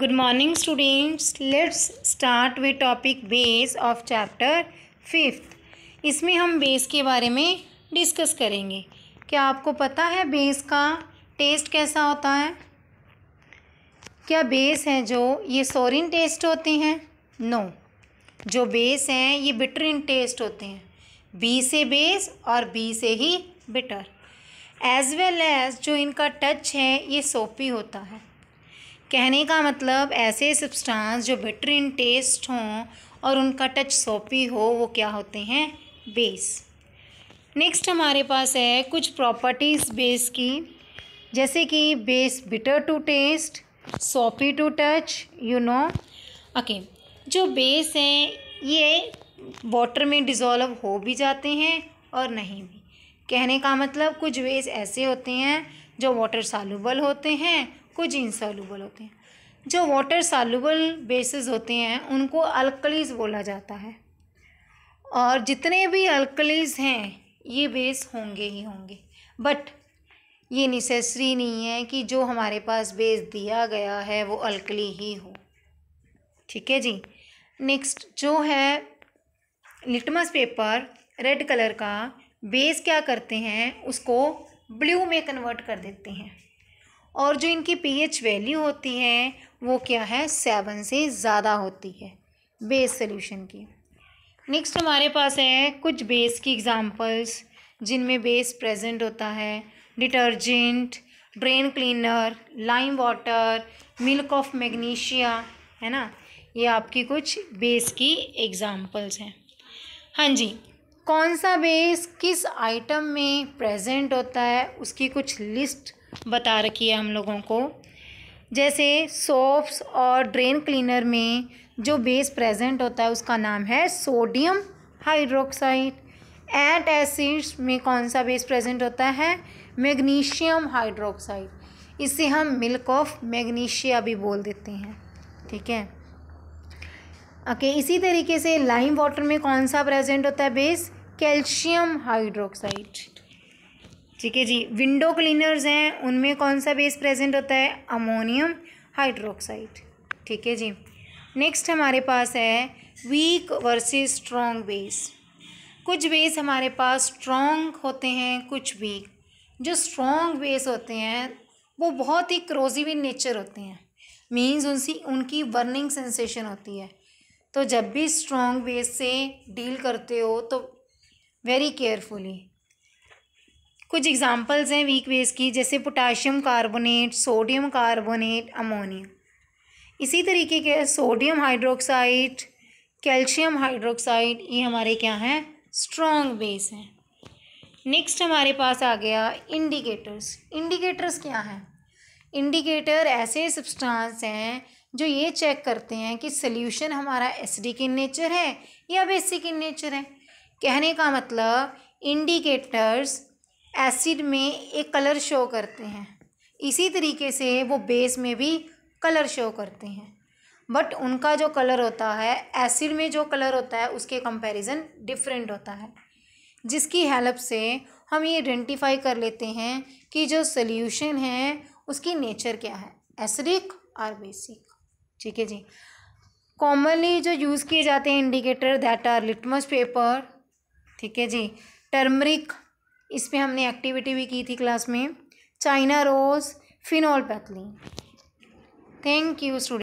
Good morning students let's start with topic base of chapter fifth इसमें हम base के बारे में डिस्कस करेंगे क्या आपको पता है बेस का टेस्ट कैसा होता है क्या बेस है जो ये सोरिन टेस्ट होते हैं नो no. जो बेस हैं ये बिटरिन टेस्ट होते हैं बी से बेस और बी से ही बिटर एज वेल एज जो इनका टच है ये सोपी होता है कहने का मतलब ऐसे सब्सटेंस जो बेटर इन टेस्ट हों और उनका टच सोपी हो वो क्या होते हैं बेस नेक्स्ट हमारे पास है कुछ प्रॉपर्टीज़ बेस की जैसे कि base bitter to taste soapy to touch you know okay जो बेस हैं ये वाटर में डिज़ोल्व हो भी जाते हैं और नहीं भी कहने का मतलब कुछ बेस ऐसे होते हैं जो वाटर सालूबल होते हैं को जिन सॉल्यूबल होते हैं जो वाटर सॉल्यूबल बेसिस होते हैं उनको अल्कलीज बोला जाता है और जितने भी अल्कलीज हैं ये बेस होंगे ही होंगे बट ये नेसेसरी नहीं है कि जो हमारे पास बेस दिया गया है वो अल्कली ही हो ठीक है जी नेक्स्ट जो है लिटमस पेपर रेड कलर का बेस क्या करते हैं उसको ब्लू में कन्वर्ट कर देते हैं और जो इनकी पीएच वैल्यू होती है वो क्या है सेवन से ज़्यादा होती है बेस सोल्यूशन की नेक्स्ट हमारे पास है कुछ बेस की एग्जांपल्स जिनमें बेस प्रेजेंट होता है detergent drain cleaner lime water milk of magnesia है ना ये आपकी कुछ बेस की एग्जांपल्स हैं हाँ जी कौन सा बेस किस आइटम में प्रेजेंट होता है उसकी कुछ लिस्ट बता रखी है हम लोगों को जैसे सोप्स और ड्रेन क्लीनर में जो बेस प्रेजेंट होता है उसका नाम है सोडियम हाइड्रोक्साइड एंड एसिड्स में कौन सा बेस प्रेजेंट होता है मैग्नीशियम हाइड्रोक्साइड इसे हम मिल्क ऑफ मैग्नीशिया भी बोल देते हैं ठीक है ओके इसी तरीके से लाइम वाटर में कौन सा प्रेजेंट होता है बेस कैल्शियम हाइड्रोक्साइड ठीक है जी विंडो क्लीनर्स हैं उनमें कौन सा बेस प्रेजेंट होता है अमोनियम हाइड्रोक्साइड ठीक है जी नेक्स्ट हमारे पास है वीक वर्सेस स्ट्रॉन्ग बेस कुछ बेस हमारे पास स्ट्रॉन्ग होते हैं कुछ वीक जो स्ट्रॉन्ग बेस होते हैं वो बहुत ही क्रोजिव इन नेचर होते हैं मीन्स उनसी उनकी बर्निंग सेंसेशन होती है तो जब भी स्ट्रॉन्ग बेस से डील करते हो तो वेरी केयरफुली कुछ एग्जांपल्स हैं वीक वेस्ट की जैसे potassium carbonate sodium carbonate ammonia इसी तरीके के सोडियम हाइड्रोक्साइड कैल्शियम हाइड्रोक्साइड ये हमारे क्या हैं स्ट्रॉन्ग बेस हैं नेक्स्ट हमारे पास आ गया इंडिकेटर्स इंडिकेटर्स क्या हैं इंडिकेटर ऐसे सब्सटेंस हैं जो ये चेक करते हैं कि सल्यूशन हमारा डी इन नेचर है या बेसिक इन नेचर है कहने का मतलब इंडिकेटर्स एसिड में एक कलर शो करते हैं इसी तरीके से वो बेस में भी कलर शो करते हैं बट उनका जो कलर होता है एसिड में जो कलर होता है उसके कंपैरिजन डिफरेंट होता है जिसकी हेल्प से हम ये आइडेंटिफाई कर लेते हैं कि जो सल्यूशन है उसकी नेचर क्या है एसिडिक और बेसिक ठीक है जी कॉमनली जो यूज़ किए जाते हैं indicator that are litmus paper ठीक है जी टर्मरिक इस पर हमने एक्टिविटी भी की थी क्लास में China rose phenolphthalein thank you student